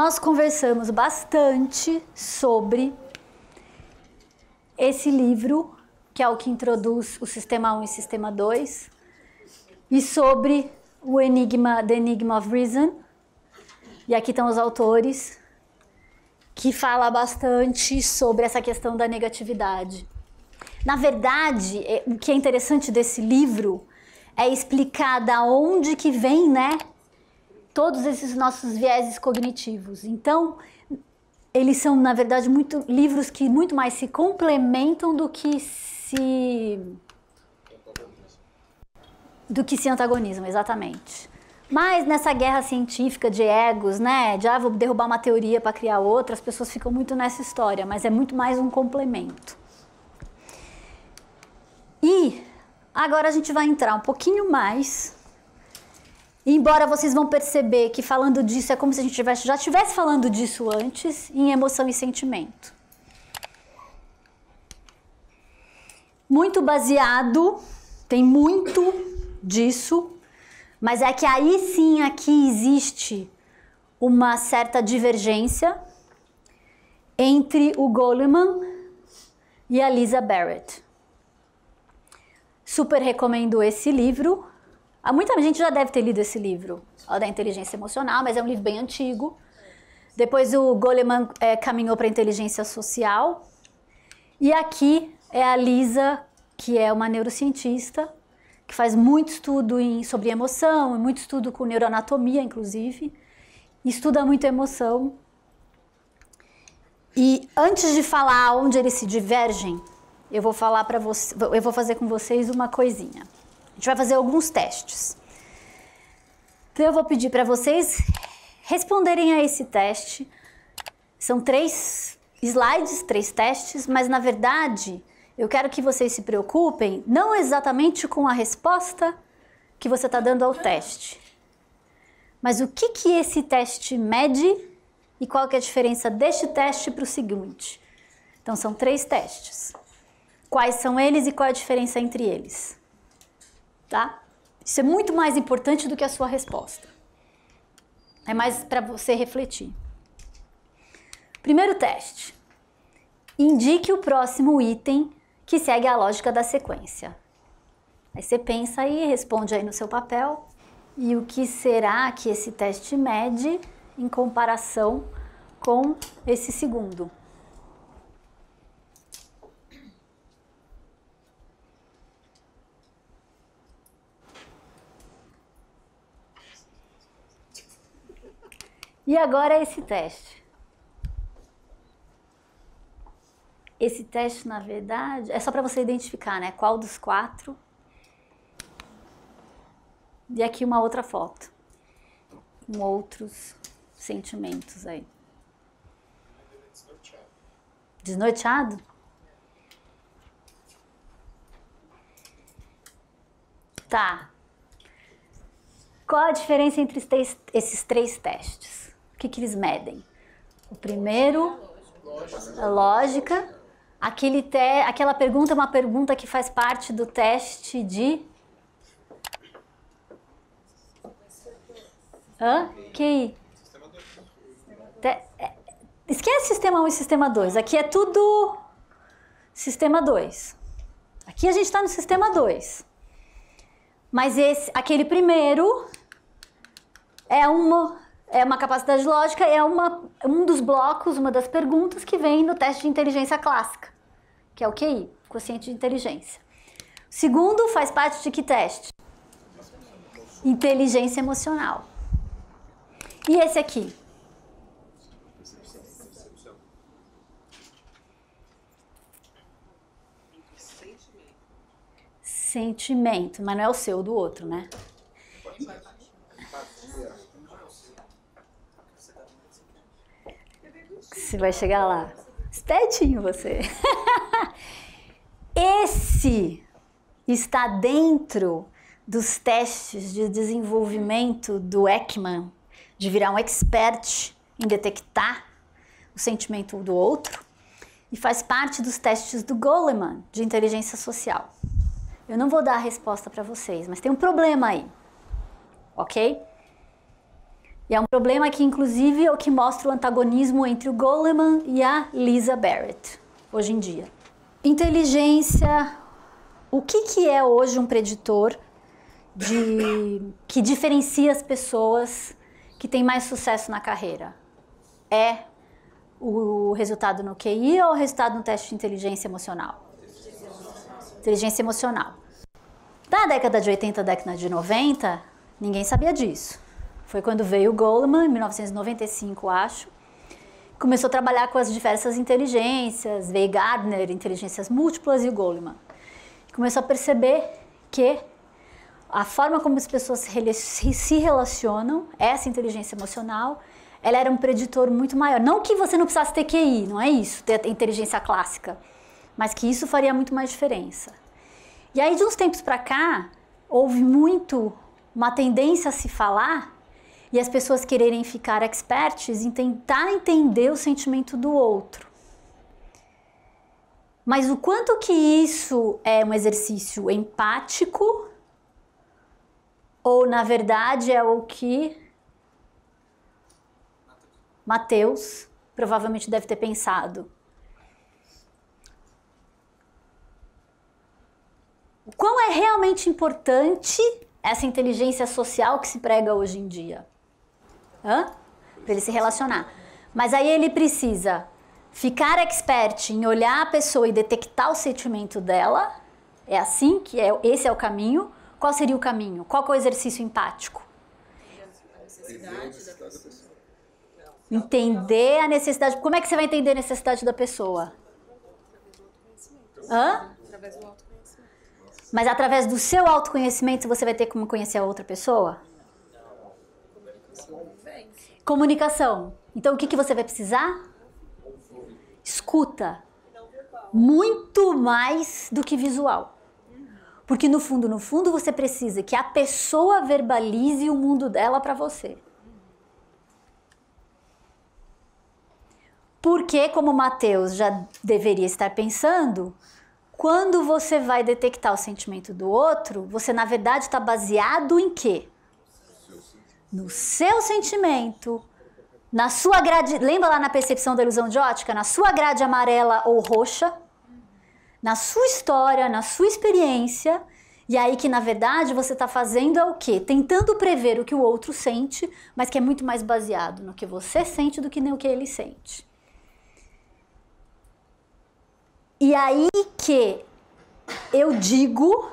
nós conversamos bastante sobre esse livro, que é o que introduz o Sistema 1 e Sistema 2, e sobre o Enigma, The Enigma of Reason. E aqui estão os autores, que fala bastante sobre essa questão da negatividade. Na verdade, é, o que é interessante desse livro é explicar da onde que vem, né, todos esses nossos vieses cognitivos. Então, eles são, na verdade, muito livros que muito mais se complementam do que se do que se antagonizam, exatamente. Mas nessa guerra científica de egos, né, de ah, vou derrubar uma teoria para criar outra, as pessoas ficam muito nessa história, mas é muito mais um complemento. E agora a gente vai entrar um pouquinho mais Embora vocês vão perceber que falando disso é como se a gente tivesse, já estivesse falando disso antes, em emoção e sentimento. Muito baseado, tem muito disso, mas é que aí sim aqui existe uma certa divergência entre o Goleman e a Lisa Barrett. Super recomendo esse livro, Há muita gente já deve ter lido esse livro, da inteligência emocional, mas é um livro bem antigo. Depois o Goleman é, caminhou para a inteligência social. E aqui é a Lisa, que é uma neurocientista, que faz muito estudo em, sobre emoção, muito estudo com neuroanatomia, inclusive. Estuda muito emoção. E antes de falar onde eles se divergem, eu vou falar para eu vou fazer com vocês uma coisinha gente vai fazer alguns testes. Então eu vou pedir para vocês responderem a esse teste. São três slides, três testes, mas na verdade eu quero que vocês se preocupem não exatamente com a resposta que você está dando ao teste, mas o que, que esse teste mede e qual que é a diferença deste teste para o seguinte. Então são três testes. Quais são eles e qual é a diferença entre eles? tá? Isso é muito mais importante do que a sua resposta. É mais para você refletir. Primeiro teste. Indique o próximo item que segue a lógica da sequência. Aí você pensa aí, responde aí no seu papel. E o que será que esse teste mede em comparação com esse segundo? E agora é esse teste. Esse teste, na verdade, é só para você identificar, né? Qual dos quatro. E aqui uma outra foto. Com outros sentimentos aí. Desnorteado? Tá. Qual a diferença entre esses três testes? O que, que eles medem? O primeiro, a lógica. Aquele te, aquela pergunta é uma pergunta que faz parte do teste de. Hã? QI. Te, é, esquece sistema 1 e sistema 2. Aqui é tudo sistema 2. Aqui a gente está no sistema 2. Mas esse, aquele primeiro é uma é uma capacidade lógica, é uma, um dos blocos, uma das perguntas que vem no teste de inteligência clássica, que é o QI, quociente de inteligência. segundo faz parte de que teste? Inteligência emocional. E esse aqui? Sentimento, mas não é o seu, é do outro, né? Você vai chegar lá. Espertinho você. Esse está dentro dos testes de desenvolvimento do Ekman, de virar um expert em detectar o sentimento do outro, e faz parte dos testes do Goleman de inteligência social. Eu não vou dar a resposta para vocês, mas tem um problema aí, ok? E é um problema que, inclusive, é o que mostra o antagonismo entre o Goleman e a Lisa Barrett, hoje em dia. Inteligência. O que, que é hoje um preditor de, que diferencia as pessoas que têm mais sucesso na carreira? É o resultado no QI ou o resultado no teste de inteligência emocional? Inteligência emocional. Na década de 80, década de 90, ninguém sabia disso. Foi quando veio o Goleman, em 1995, acho. Começou a trabalhar com as diversas inteligências, veio Gardner, inteligências múltiplas e o Goleman. Começou a perceber que a forma como as pessoas se relacionam, essa inteligência emocional, ela era um preditor muito maior. Não que você não precisasse ter QI, não é isso, ter inteligência clássica, mas que isso faria muito mais diferença. E aí, de uns tempos para cá, houve muito uma tendência a se falar e as pessoas quererem ficar expertes, em tentar entender o sentimento do outro. Mas o quanto que isso é um exercício empático ou na verdade é o que Mateus provavelmente deve ter pensado. Quão é realmente importante essa inteligência social que se prega hoje em dia? Hã? Para ele se relacionar. Mas aí ele precisa ficar expert em olhar a pessoa e detectar o sentimento dela. É assim que é, esse é o caminho. Qual seria o caminho? Qual é o exercício empático? Entender a necessidade. Como é que você vai entender a necessidade da pessoa? Hã? Através do autoconhecimento. Mas através do seu autoconhecimento você vai ter como conhecer a outra pessoa? Comunicação. Então, o que, que você vai precisar? Escuta. Muito mais do que visual. Porque no fundo, no fundo, você precisa que a pessoa verbalize o mundo dela para você. Porque, como Mateus já deveria estar pensando, quando você vai detectar o sentimento do outro, você na verdade está baseado em quê? no seu sentimento, na sua grade, lembra lá na percepção da ilusão de ótica, na sua grade amarela ou roxa, na sua história, na sua experiência, e aí que na verdade você está fazendo é o quê? Tentando prever o que o outro sente, mas que é muito mais baseado no que você sente do que no que ele sente. E aí que eu digo,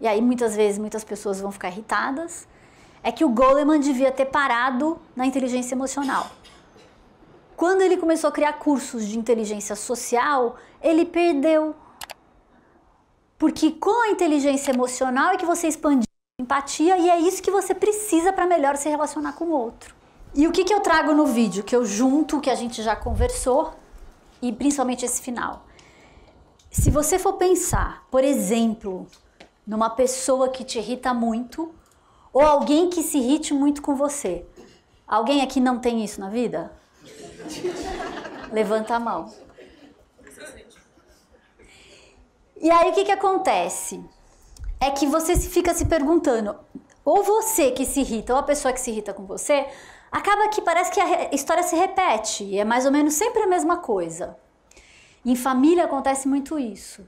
e aí muitas vezes muitas pessoas vão ficar irritadas, é que o Goleman devia ter parado na inteligência emocional. Quando ele começou a criar cursos de inteligência social, ele perdeu. Porque com a inteligência emocional é que você expande empatia e é isso que você precisa para melhor se relacionar com o outro. E o que, que eu trago no vídeo? Que eu junto o que a gente já conversou e principalmente esse final. Se você for pensar, por exemplo, numa pessoa que te irrita muito, ou alguém que se irrite muito com você. Alguém aqui não tem isso na vida? Levanta a mão. E aí o que, que acontece? É que você fica se perguntando, ou você que se irrita, ou a pessoa que se irrita com você, acaba que parece que a história se repete, é mais ou menos sempre a mesma coisa. Em família acontece muito isso.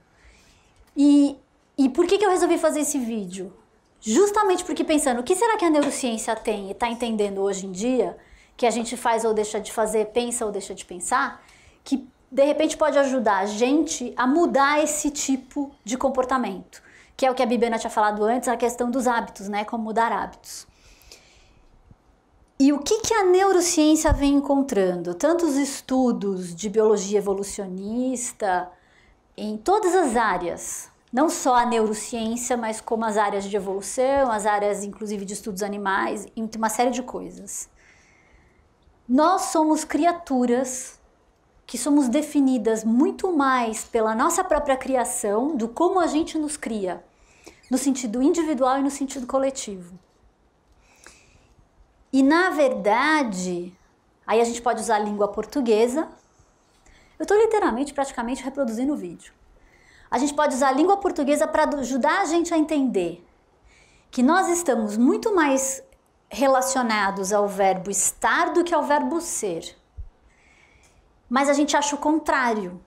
E, e por que, que eu resolvi fazer esse vídeo? Justamente porque pensando, o que será que a neurociência tem e está entendendo hoje em dia, que a gente faz ou deixa de fazer, pensa ou deixa de pensar, que de repente pode ajudar a gente a mudar esse tipo de comportamento, que é o que a Bibiana tinha falado antes, a questão dos hábitos, né? Como mudar hábitos. E o que, que a neurociência vem encontrando? Tantos estudos de biologia evolucionista, em todas as áreas, não só a neurociência, mas como as áreas de evolução, as áreas inclusive de estudos animais, entre uma série de coisas. Nós somos criaturas que somos definidas muito mais pela nossa própria criação, do como a gente nos cria, no sentido individual e no sentido coletivo. E na verdade, aí a gente pode usar a língua portuguesa. Eu estou literalmente, praticamente reproduzindo o vídeo a gente pode usar a língua portuguesa para ajudar a gente a entender que nós estamos muito mais relacionados ao verbo estar do que ao verbo ser. Mas a gente acha o contrário.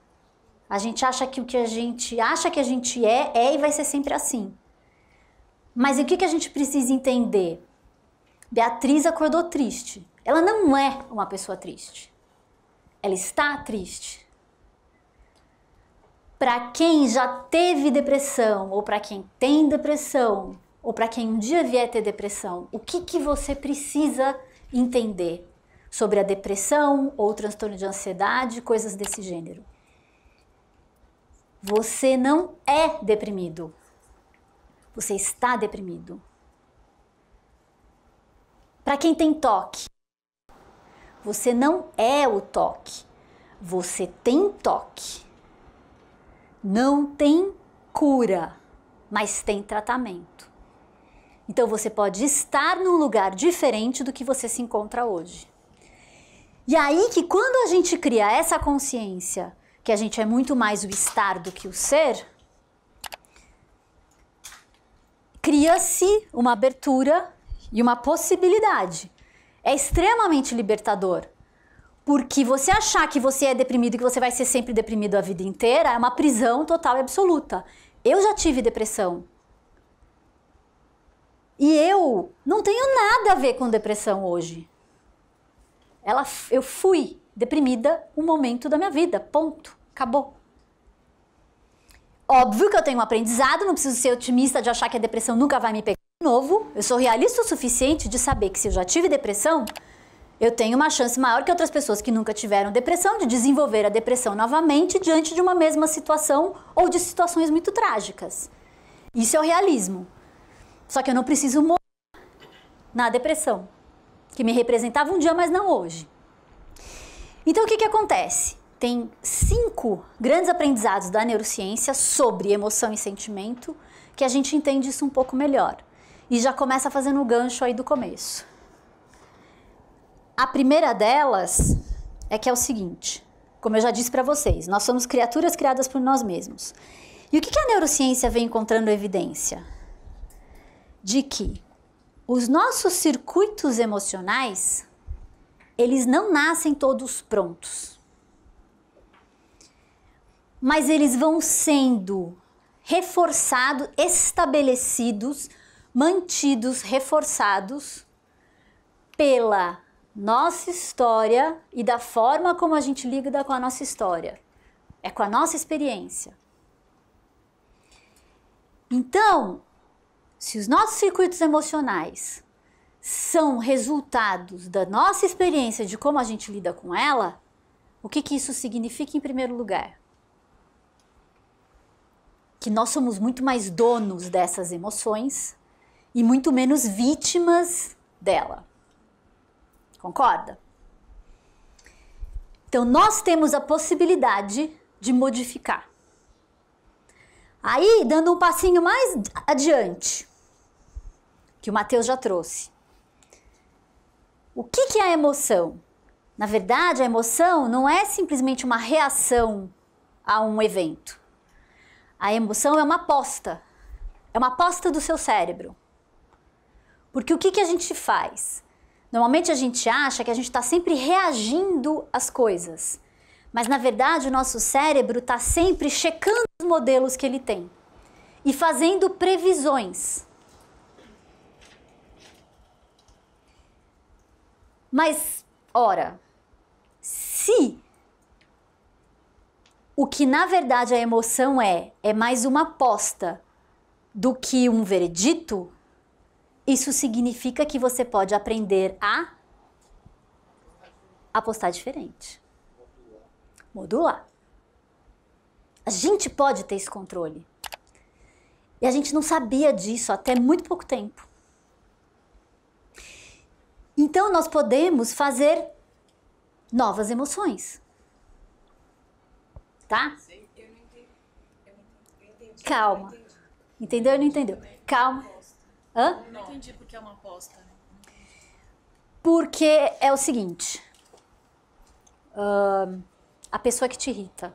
A gente acha que o que a gente acha que a gente é, é e vai ser sempre assim. Mas o que, que a gente precisa entender? Beatriz acordou triste. Ela não é uma pessoa triste. Ela está triste para quem já teve depressão ou para quem tem depressão ou para quem um dia vier ter depressão, o que, que você precisa entender sobre a depressão ou transtorno de ansiedade, coisas desse gênero? Você não é deprimido. Você está deprimido. Para quem tem toque, você não é o toque. Você tem toque não tem cura, mas tem tratamento. Então você pode estar num lugar diferente do que você se encontra hoje. E aí que quando a gente cria essa consciência que a gente é muito mais o estar do que o ser, cria-se uma abertura e uma possibilidade. É extremamente libertador porque você achar que você é deprimido e que você vai ser sempre deprimido a vida inteira é uma prisão total e absoluta. Eu já tive depressão. E eu não tenho nada a ver com depressão hoje. Ela, eu fui deprimida um momento da minha vida. Ponto. Acabou. Óbvio que eu tenho um aprendizado, não preciso ser otimista de achar que a depressão nunca vai me pegar de novo. Eu sou realista o suficiente de saber que se eu já tive depressão, eu tenho uma chance maior que outras pessoas que nunca tiveram depressão de desenvolver a depressão novamente diante de uma mesma situação ou de situações muito trágicas. Isso é o realismo. Só que eu não preciso morrer na depressão, que me representava um dia, mas não hoje. Então o que, que acontece? Tem cinco grandes aprendizados da neurociência sobre emoção e sentimento que a gente entende isso um pouco melhor. E já começa fazendo o gancho aí do começo. A primeira delas é que é o seguinte: como eu já disse para vocês, nós somos criaturas criadas por nós mesmos. E o que, a neurociência vem encontrando evidência? De que os nossos circuitos emocionais eles não nascem todos prontos. Mas eles vão sendo reforçados, estabelecidos, mantidos, reforçados pela nossa história e da forma como a gente lida com a nossa história. É com a nossa experiência. Então, se os nossos circuitos emocionais são resultados da nossa experiência de como a gente lida com ela, o que, que isso significa em primeiro lugar? Que nós somos muito mais donos dessas emoções e muito menos vítimas dela. Concorda? Então, nós temos a possibilidade de modificar. Aí, dando um passinho mais adiante, que o Mateus já trouxe. O que, que é a emoção? Na verdade, a emoção não é simplesmente uma reação a um evento. A emoção é uma aposta. É uma aposta do seu cérebro. Porque o que, que a gente faz? Normalmente a gente acha que a gente está sempre reagindo às coisas, mas na verdade o nosso cérebro está sempre checando os modelos que ele tem e fazendo previsões. Mas, ora, se o que na verdade a é emoção é, é mais uma aposta do que um veredito, isso significa que você pode aprender a apostar diferente. Modular. A gente pode ter esse controle. E a gente não sabia disso até muito pouco tempo. Então nós podemos fazer novas emoções. Tá? Calma. Entendeu ou não entendeu? Calma. É. Hã? Não entendi porque é uma aposta. Porque é o seguinte. Uh, a pessoa que te irrita.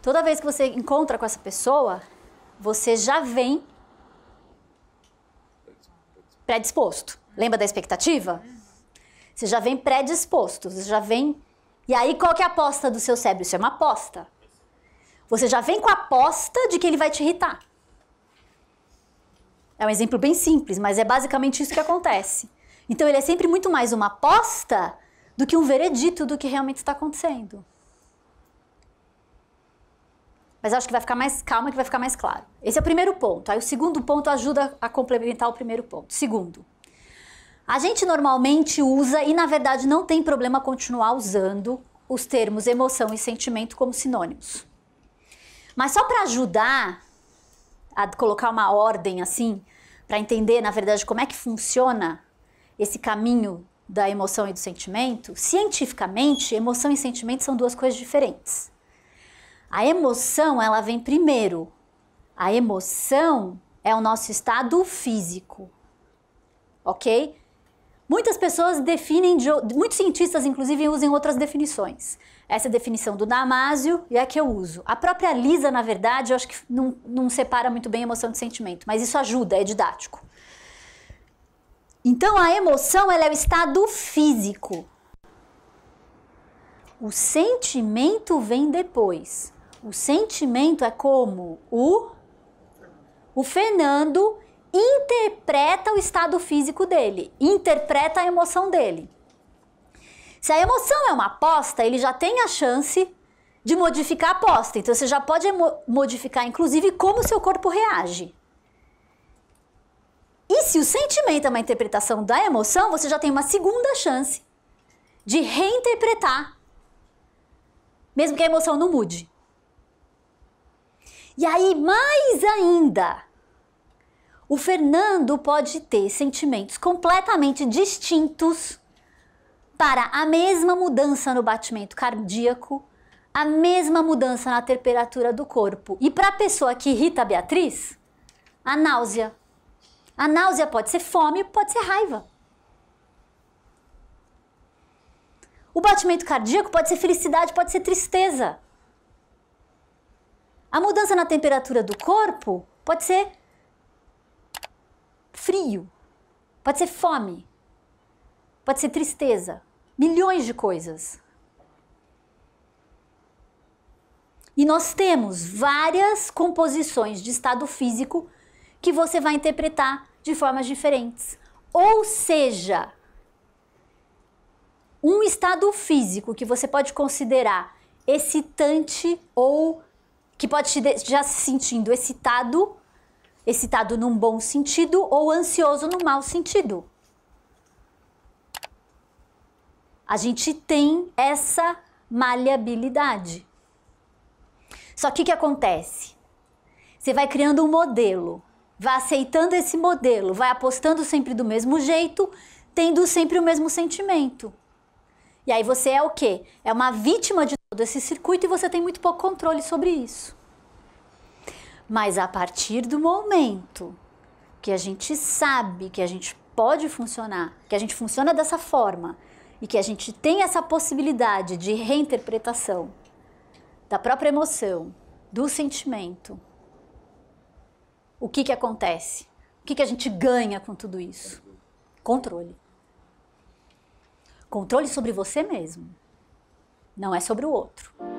Toda vez que você encontra com essa pessoa, você já vem predisposto. Lembra da expectativa? Você já vem predisposto, você já vem. E aí, qual que é a aposta do seu cérebro? Isso é uma aposta. Você já vem com a aposta de que ele vai te irritar. É um exemplo bem simples, mas é basicamente isso que acontece. Então ele é sempre muito mais uma aposta do que um veredito do que realmente está acontecendo. Mas acho que vai ficar mais calma, que vai ficar mais claro. Esse é o primeiro ponto. Aí o segundo ponto ajuda a complementar o primeiro ponto. Segundo, a gente normalmente usa e na verdade não tem problema continuar usando os termos emoção e sentimento como sinônimos. Mas só para ajudar, a colocar uma ordem assim, para entender, na verdade, como é que funciona esse caminho da emoção e do sentimento, cientificamente, emoção e sentimento são duas coisas diferentes. A emoção, ela vem primeiro. A emoção é o nosso estado físico, ok? Muitas pessoas definem, de, muitos cientistas inclusive usam outras definições. Essa é a definição do Damásio e é a que eu uso. A própria Lisa, na verdade, eu acho que não, não separa muito bem emoção de sentimento, mas isso ajuda, é didático. Então a emoção ela é o estado físico. O sentimento vem depois. O sentimento é como o o Fernando interpreta o estado físico dele, interpreta a emoção dele. Se a emoção é uma aposta, ele já tem a chance de modificar a aposta. Então você já pode modificar, inclusive, como seu corpo reage. E se o sentimento é uma interpretação da emoção, você já tem uma segunda chance de reinterpretar, mesmo que a emoção não mude. E aí, mais ainda, o Fernando pode ter sentimentos completamente distintos para a mesma mudança no batimento cardíaco, a mesma mudança na temperatura do corpo. E para a pessoa que irrita a Beatriz, a náusea. A náusea pode ser fome, pode ser raiva. O batimento cardíaco pode ser felicidade, pode ser tristeza. A mudança na temperatura do corpo pode ser frio, pode ser fome, pode ser tristeza, milhões de coisas. E nós temos várias composições de estado físico que você vai interpretar de formas diferentes. Ou seja, um estado físico que você pode considerar excitante ou que pode te deixar se sentindo excitado excitado num bom sentido ou ansioso num mau sentido. A gente tem essa maleabilidade. Só que o que acontece? Você vai criando um modelo, vai aceitando esse modelo, vai apostando sempre do mesmo jeito, tendo sempre o mesmo sentimento. E aí você é o quê? É uma vítima de todo esse circuito e você tem muito pouco controle sobre isso. Mas a partir do momento que a gente sabe que a gente pode funcionar, que a gente funciona dessa forma e que a gente tem essa possibilidade de reinterpretação da própria emoção, do sentimento, o que, que acontece? O que, que a gente ganha com tudo isso? Controle. Controle sobre você mesmo, não é sobre o outro.